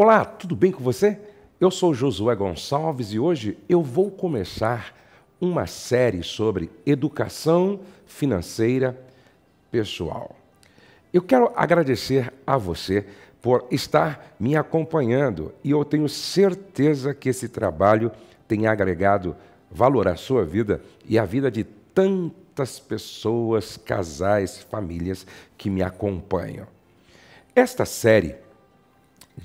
Olá, tudo bem com você? Eu sou Josué Gonçalves e hoje eu vou começar uma série sobre educação financeira pessoal. Eu quero agradecer a você por estar me acompanhando e eu tenho certeza que esse trabalho tem agregado valor à sua vida e à vida de tantas pessoas, casais, famílias que me acompanham. Esta série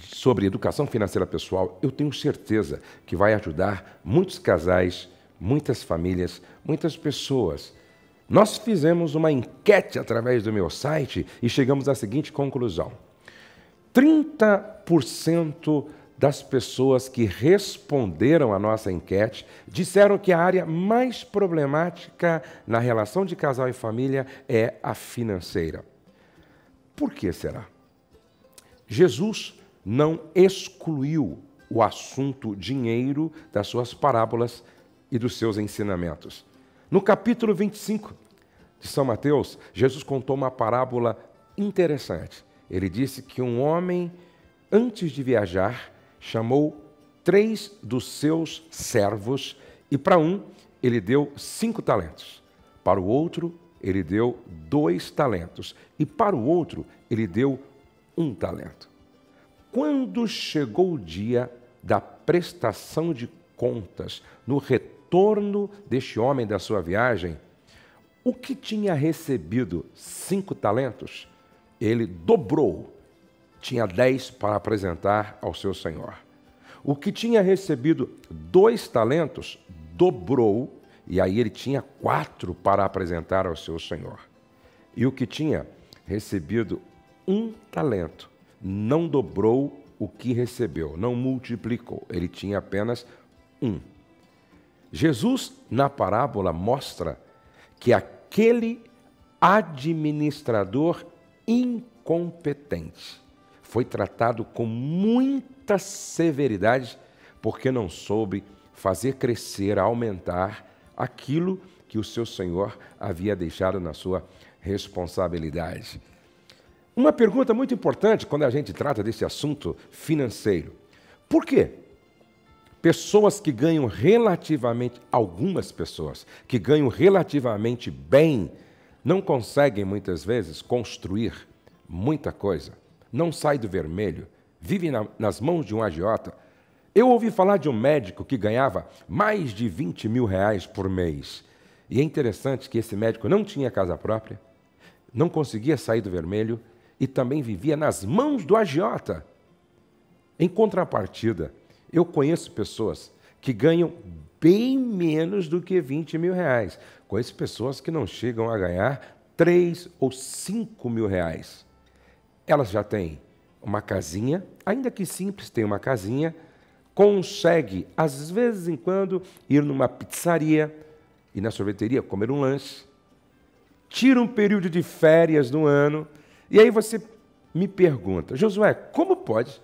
sobre educação financeira pessoal, eu tenho certeza que vai ajudar muitos casais, muitas famílias, muitas pessoas. Nós fizemos uma enquete através do meu site e chegamos à seguinte conclusão: 30% das pessoas que responderam à nossa enquete disseram que a área mais problemática na relação de casal e família é a financeira. Por que será? Jesus não excluiu o assunto dinheiro das suas parábolas e dos seus ensinamentos. No capítulo 25 de São Mateus, Jesus contou uma parábola interessante. Ele disse que um homem, antes de viajar, chamou três dos seus servos e para um ele deu cinco talentos, para o outro ele deu dois talentos e para o outro ele deu um talento. Quando chegou o dia da prestação de contas, no retorno deste homem da sua viagem, o que tinha recebido cinco talentos, ele dobrou, tinha dez para apresentar ao seu senhor. O que tinha recebido dois talentos, dobrou, e aí ele tinha quatro para apresentar ao seu senhor. E o que tinha recebido um talento, não dobrou o que recebeu, não multiplicou, ele tinha apenas um. Jesus, na parábola, mostra que aquele administrador incompetente foi tratado com muita severidade porque não soube fazer crescer, aumentar aquilo que o seu senhor havia deixado na sua responsabilidade. Uma pergunta muito importante quando a gente trata desse assunto financeiro. Por quê? Pessoas que ganham relativamente, algumas pessoas que ganham relativamente bem, não conseguem muitas vezes construir muita coisa, não sai do vermelho, vive na, nas mãos de um agiota. Eu ouvi falar de um médico que ganhava mais de 20 mil reais por mês. E é interessante que esse médico não tinha casa própria, não conseguia sair do vermelho e também vivia nas mãos do agiota. Em contrapartida, eu conheço pessoas que ganham bem menos do que 20 mil reais. Conheço pessoas que não chegam a ganhar 3 ou 5 mil reais. Elas já têm uma casinha, ainda que simples, tem uma casinha, consegue, às vezes em quando, ir numa pizzaria e na sorveteria comer um lanche, tira um período de férias no ano e aí você me pergunta, Josué, como pode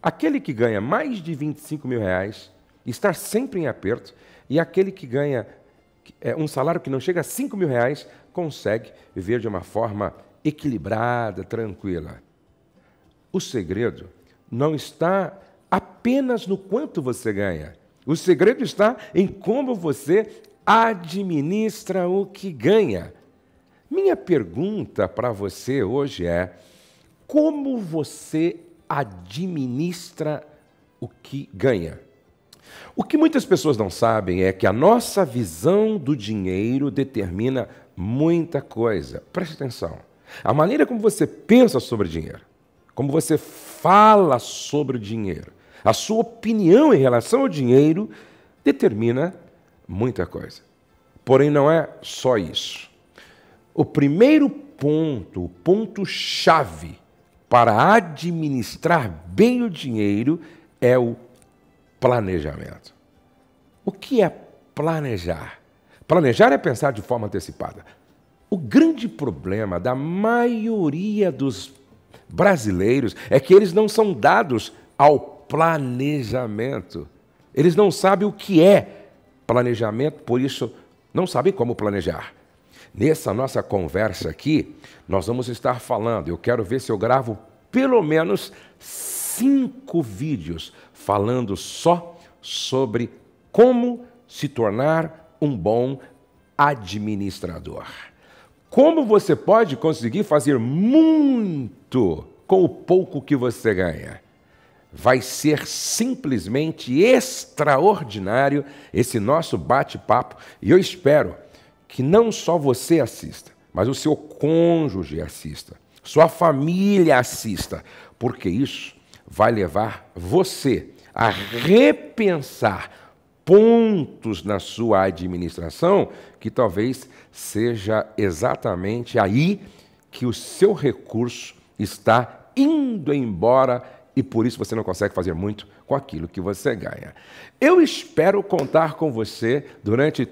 aquele que ganha mais de 25 mil reais estar sempre em aperto e aquele que ganha é, um salário que não chega a 5 mil reais consegue viver de uma forma equilibrada, tranquila? O segredo não está apenas no quanto você ganha. O segredo está em como você administra o que ganha. Minha pergunta para você hoje é: como você administra o que ganha? O que muitas pessoas não sabem é que a nossa visão do dinheiro determina muita coisa. Preste atenção. A maneira como você pensa sobre dinheiro, como você fala sobre o dinheiro, a sua opinião em relação ao dinheiro determina muita coisa. Porém, não é só isso. O primeiro ponto, o ponto-chave para administrar bem o dinheiro é o planejamento. O que é planejar? Planejar é pensar de forma antecipada. O grande problema da maioria dos brasileiros é que eles não são dados ao planejamento. Eles não sabem o que é planejamento, por isso não sabem como planejar. Nessa nossa conversa aqui, nós vamos estar falando, eu quero ver se eu gravo pelo menos cinco vídeos falando só sobre como se tornar um bom administrador. Como você pode conseguir fazer muito com o pouco que você ganha? Vai ser simplesmente extraordinário esse nosso bate-papo e eu espero que não só você assista, mas o seu cônjuge assista, sua família assista, porque isso vai levar você a repensar pontos na sua administração que talvez seja exatamente aí que o seu recurso está indo embora e por isso você não consegue fazer muito com aquilo que você ganha. Eu espero contar com você durante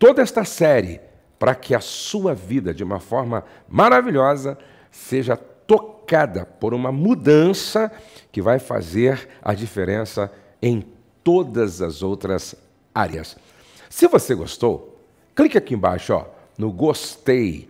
toda esta série para que a sua vida, de uma forma maravilhosa, seja tocada por uma mudança que vai fazer a diferença em todas as outras áreas. Se você gostou, clique aqui embaixo ó, no gostei.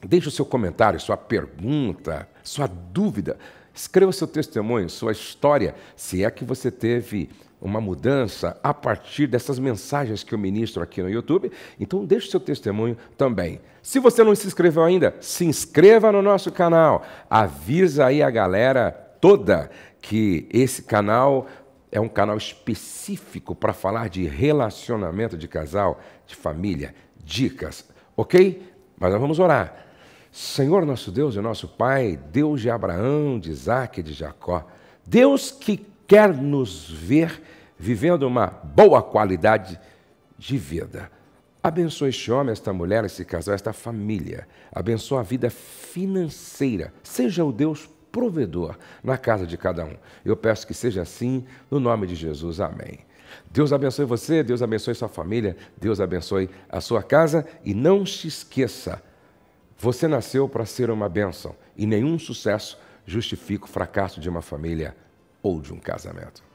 Deixe o seu comentário, sua pergunta, sua dúvida Escreva seu testemunho, sua história, se é que você teve uma mudança a partir dessas mensagens que eu ministro aqui no YouTube. Então, deixe seu testemunho também. Se você não se inscreveu ainda, se inscreva no nosso canal. Avisa aí a galera toda que esse canal é um canal específico para falar de relacionamento de casal, de família, dicas, ok? Mas nós vamos orar. Senhor nosso Deus e nosso Pai, Deus de Abraão, de Isaac e de Jacó, Deus que quer nos ver vivendo uma boa qualidade de vida. Abençoe este homem, esta mulher, esse casal, esta família. Abençoe a vida financeira. Seja o Deus provedor na casa de cada um. Eu peço que seja assim, no nome de Jesus. Amém. Deus abençoe você, Deus abençoe sua família, Deus abençoe a sua casa e não se esqueça você nasceu para ser uma bênção e nenhum sucesso justifica o fracasso de uma família ou de um casamento.